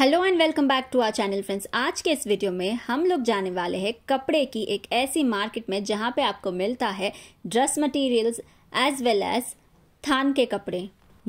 hello and welcome back to our channel friends आज के इस वीडियो में हम लोग जाने वाले हैं कपड़े की एक ऐसी मार्केट में जहां पे आपको मिलता है dress materials as well as थान के कपड़े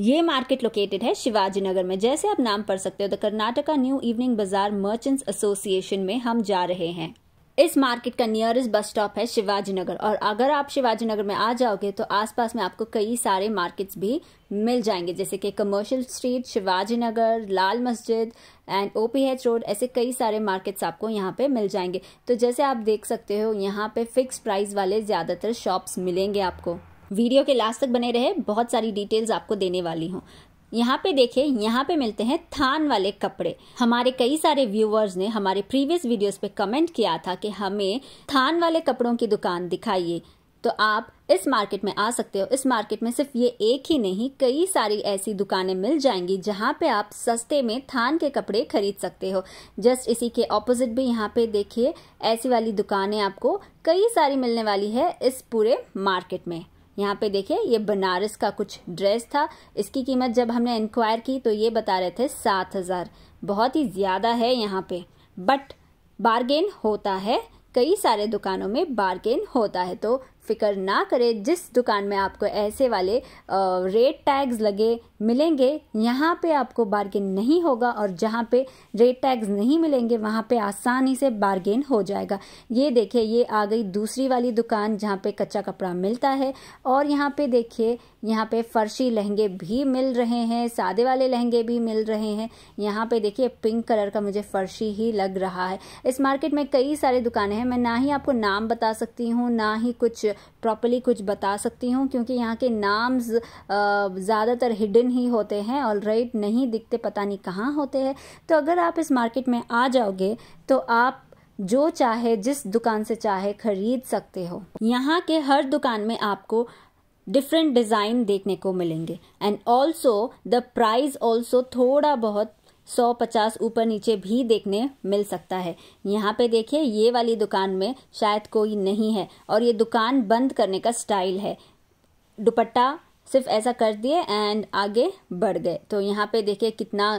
ये मार्केट लोकेटेड है शिवाजी नगर में जैसे आप नाम पढ़ सकते हो the Karnataka new evening bazaar merchants association में हम जा रहे हैं इस मार्केट का नियरेस्ट बस स्टॉप है शिवाजी नगर और अगर आप शिवाजी नगर में आ जाओगे तो आसपास में आपको कई सारे मार्केट्स भी मिल जाएंगे जैसे कि commercial street Shivaji Nagar Lal Masjid and O P H road ऐसे कई सारे मार्केट्स आपको यहाँ पे मिल जाएंगे तो जैसे आप देख सकते हो यहाँ पे फिक्स प्राइस वाले ज़्यादातर शॉप्स मिलेंगे आपको वीडियो के लास्ट तक बने रहे बहुत सारी डिटेल्स आपको देने वाली हूँ यहाँ पे देखे यहाँ पे मिलते हैं थान वाले कपड़े हमारे कई सारे व्यूवर्स ने हमारे प्रीवियस वीडियोस पे कमेंट किया था कि हमें थान वाले कपड़ों की दुकान दिखाइए तो आप इस मार्केट में आ सकते हो इस मार्केट में सिर्फ ये एक ही नहीं कई सारी ऐसी दुकानें मिल जाएंगी जहाँ पे आप सस्ते में थान के कपड़े खरीद सकते हो जस्ट इसी के ऑपोजिट भी यहाँ पे देखिए ऐसी वाली दुकानें आपको कई सारी मिलने वाली है इस पूरे मार्केट में यहाँ पे देखिए ये बनारस का कुछ ड्रेस था इसकी कीमत जब हमने इंक्वायर की तो ये बता रहे थे सात हज़ार बहुत ही ज़्यादा है यहाँ पे बट बारगेन होता है कई सारे दुकानों में बारगेन होता है तो फ़िकर ना करें जिस दुकान में आपको ऐसे वाले रेट टैग्स लगे मिलेंगे यहाँ पे आपको बार्गेन नहीं होगा और जहाँ पे रेट टैग्स नहीं मिलेंगे वहाँ पे आसानी से बार्गेन हो जाएगा ये देखिए ये आ गई दूसरी वाली दुकान जहाँ पे कच्चा कपड़ा मिलता है और यहाँ पे देखिए यहाँ पे फर्शी लहंगे भी मिल रहे हैं सादे वाले लहंगे भी मिल रहे हैं यहाँ पे देखिए पिंक कलर का मुझे फर्शी ही लग रहा है इस मार्केट में कई सारे दुकानें हैं मैं ना ही आपको नाम बता सकती हूँ ना ही कुछ प्रॉपरली कुछ बता सकती हूँ क्योंकि यहाँ के नाम्स ज़्यादातर हिडन ही होते हैं ऑल राइट नहीं दिखते पता नहीं कहाँ होते हैं तो अगर आप इस मार्केट में आ जाओगे तो आप जो चाहे जिस दुकान से चाहे खरीद सकते हो यहाँ के हर दुकान में आपको डिफरेंट डिज़ाइन देखने को मिलेंगे and also the price also थोड़ा बहुत सौ पचास ऊपर नीचे भी देखने मिल सकता है यहाँ पे देखिए ये वाली दुकान में शायद कोई नहीं है और ये दुकान बंद करने का स्टाइल है दुपट्टा सिर्फ ऐसा कर दिए एंड आगे बढ़ गए तो यहाँ पे देखिए कितना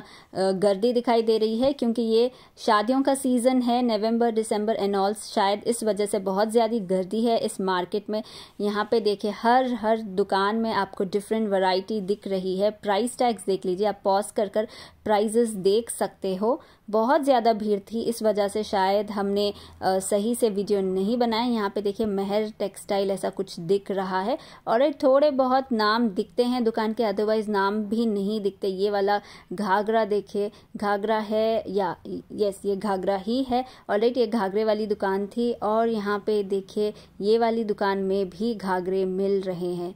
गर्दी दिखाई दे रही है क्योंकि ये शादियों का सीज़न है नवंबर दिसंबर एंड ऑल शायद इस वजह से बहुत ज़्यादा गर्दी है इस मार्केट में यहाँ पे देखिए हर हर दुकान में आपको डिफरेंट वैरायटी दिख रही है प्राइस टैग्स देख लीजिए आप पॉज कर कर प्राइजेस देख सकते हो बहुत ज़्यादा भीड़ थी इस वजह से शायद हमने आ, सही से वीडियो नहीं बनाए यहाँ पे देखिए महर टेक्सटाइल ऐसा कुछ दिख रहा है और थोड़े बहुत नाम नाम दिखते हैं दुकान के अदरवाइज नाम भी नहीं दिखते ये वाला घाघरा देखे घाघरा है या यस ये घाघरा ही है ऑलरेडी ये घाघरे वाली दुकान थी और यहाँ पे देखिए ये वाली दुकान में भी घाघरे मिल रहे हैं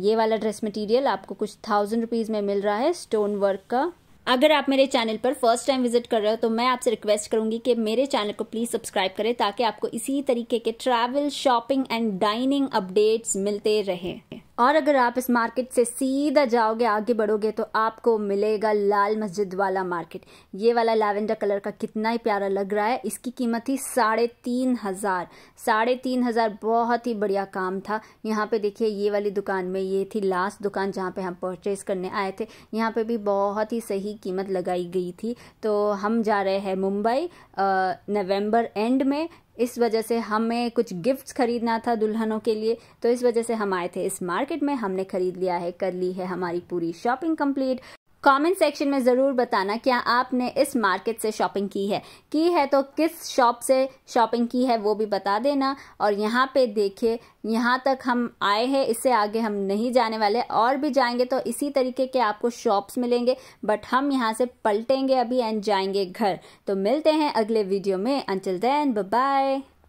ये वाला ड्रेस मटेरियल आपको कुछ थाउजेंड रुपीज़ में मिल रहा है स्टोन वर्क का अगर आप मेरे चैनल पर फर्स्ट टाइम विजिट कर रहे हो तो मैं आपसे रिक्वेस्ट करूंगी कि मेरे चैनल को प्लीज सब्सक्राइब करें ताकि आपको इसी तरीके के travel shopping and dining updates मिलते रहें और अगर आप इस मार्केट से सीधा जाओगे आगे बढ़ोगे तो आपको मिलेगा लाल मस्जिद वाला मार्केट ये वाला लैवेंडर कलर का कितना ही प्यारा लग रहा है इसकी कीमत थी साढ़े तीन हज़ार साढ़े तीन हज़ार बहुत ही बढ़िया काम था यहाँ पे देखिए ये वाली दुकान में ये थी लास्ट दुकान जहाँ पे हम परचेज़ करने आए थे यहाँ पर भी बहुत ही सही कीमत लगाई गई थी तो हम जा रहे हैं मुंबई नवम्बर एंड में इस वजह से हमें कुछ गिफ्ट्स खरीदना था दुल्हनों के लिए तो इस वजह से हम आए थे इस मार्केट में हमने खरीद लिया है कर ली है हमारी पूरी शॉपिंग कंप्लीट कमेंट सेक्शन में ज़रूर बताना क्या आपने इस मार्केट से शॉपिंग की है की है तो किस शॉप से शॉपिंग की है वो भी बता देना और यहाँ पे देखिए यहाँ तक हम आए हैं इससे आगे हम नहीं जाने वाले और भी जाएंगे तो इसी तरीके के आपको शॉप्स मिलेंगे बट हम यहाँ से पलटेंगे अभी एंड जाएंगे घर तो मिलते हैं अगले वीडियो में अंटिल देन बाय